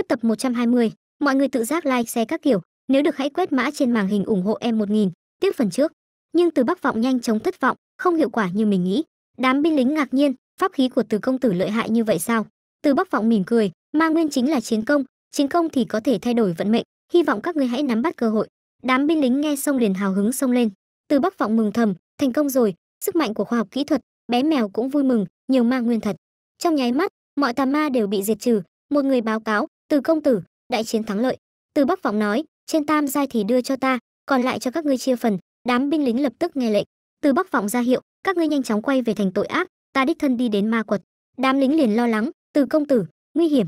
Tiếp tập 120, mọi người tự giác like, share các kiểu, nếu được hãy quét mã trên màn hình ủng hộ em 1000, tiếp phần trước. Nhưng từ Bắc Vọng nhanh chóng thất vọng, không hiệu quả như mình nghĩ. Đám binh lính ngạc nhiên, pháp khí của Từ công tử lợi hại như vậy sao? Từ Bắc Vọng mỉm cười, ma nguyên chính là chiến công, chiến công thì có thể thay đổi vận mệnh, hy vọng các ngươi hãy nắm bắt cơ hội. Đám binh lính nghe xong liền hào hứng xông lên. Từ Bắc Vọng mừng thầm, thành công rồi, sức mạnh của khoa học kỹ thuật, bé mèo cũng vui mừng, nhiều ma nguyên thật. Trong nháy mắt, mọi tà ma đều bị diệt trừ, một người báo cáo, từ công tử đại chiến thắng lợi từ bắc vọng nói trên tam giai thì đưa cho ta còn lại cho các ngươi chia phần đám binh lính lập tức nghe lệnh từ bắc vọng ra hiệu các ngươi nhanh chóng quay về thành tội ác ta đích thân đi đến ma quật đám lính liền lo lắng từ công tử nguy hiểm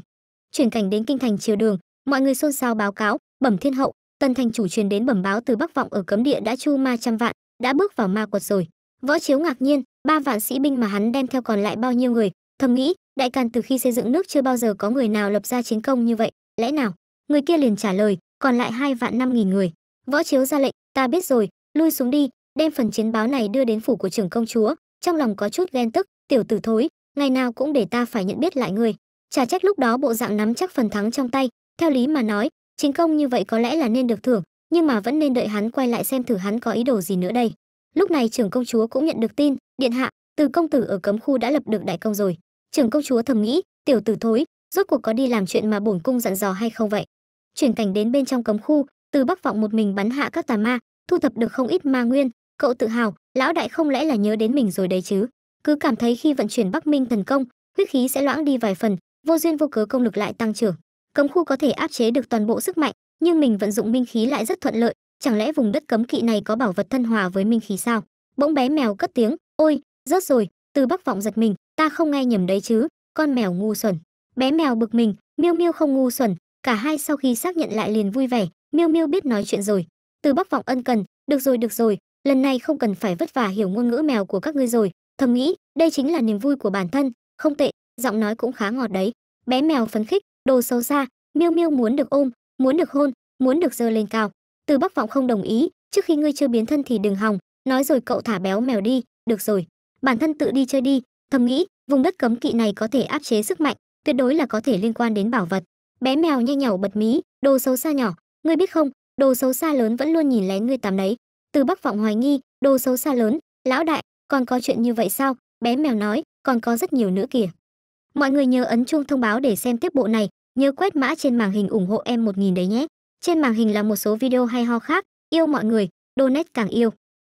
chuyển cảnh đến kinh thành triều đường mọi người xôn xao báo cáo bẩm thiên hậu tần thành chủ truyền đến bẩm báo từ bắc vọng ở cấm địa đã chu ma trăm vạn đã bước vào ma quật rồi võ chiếu ngạc nhiên ba vạn sĩ binh mà hắn đem theo còn lại bao nhiêu người thầm nghĩ đại càn từ khi xây dựng nước chưa bao giờ có người nào lập ra chiến công như vậy lẽ nào người kia liền trả lời còn lại hai vạn năm nghìn người võ chiếu ra lệnh ta biết rồi lui xuống đi đem phần chiến báo này đưa đến phủ của trưởng công chúa trong lòng có chút ghen tức tiểu tử thối ngày nào cũng để ta phải nhận biết lại người Trả trách lúc đó bộ dạng nắm chắc phần thắng trong tay theo lý mà nói chiến công như vậy có lẽ là nên được thưởng nhưng mà vẫn nên đợi hắn quay lại xem thử hắn có ý đồ gì nữa đây lúc này trưởng công chúa cũng nhận được tin điện hạ từ công tử ở cấm khu đã lập được đại công rồi trưởng công chúa thầm nghĩ tiểu tử thối rốt cuộc có đi làm chuyện mà bổn cung dặn dò hay không vậy chuyển cảnh đến bên trong cấm khu từ bắc vọng một mình bắn hạ các tà ma thu thập được không ít ma nguyên cậu tự hào lão đại không lẽ là nhớ đến mình rồi đấy chứ cứ cảm thấy khi vận chuyển bắc minh thần công huyết khí sẽ loãng đi vài phần vô duyên vô cớ công lực lại tăng trưởng cấm khu có thể áp chế được toàn bộ sức mạnh nhưng mình vận dụng minh khí lại rất thuận lợi chẳng lẽ vùng đất cấm kỵ này có bảo vật thân hòa với minh khí sao bỗng bé mèo cất tiếng ôi rớt rồi từ bắc vọng giật mình ta không nghe nhầm đấy chứ con mèo ngu xuẩn bé mèo bực mình miêu miêu không ngu xuẩn cả hai sau khi xác nhận lại liền vui vẻ miêu miêu biết nói chuyện rồi từ bắc vọng ân cần được rồi được rồi lần này không cần phải vất vả hiểu ngôn ngữ mèo của các ngươi rồi thầm nghĩ đây chính là niềm vui của bản thân không tệ giọng nói cũng khá ngọt đấy bé mèo phấn khích đồ xấu xa miêu miêu muốn được ôm muốn được hôn muốn được dơ lên cao từ bắc vọng không đồng ý trước khi ngươi chưa biến thân thì đừng hòng nói rồi cậu thả béo mèo đi được rồi bản thân tự đi chơi đi thầm nghĩ vùng đất cấm kỵ này có thể áp chế sức mạnh tuyệt đối là có thể liên quan đến bảo vật bé mèo nhanh nhảu bật mí đồ xấu xa nhỏ ngươi biết không đồ xấu xa lớn vẫn luôn nhìn lén ngươi tắm đấy từ bắc vọng hoài nghi đồ xấu xa lớn lão đại còn có chuyện như vậy sao bé mèo nói còn có rất nhiều nữa kìa mọi người nhớ ấn chuông thông báo để xem tiếp bộ này nhớ quét mã trên màn hình ủng hộ em một nghìn đấy nhé trên màn hình là một số video hay ho khác yêu mọi người donate càng yêu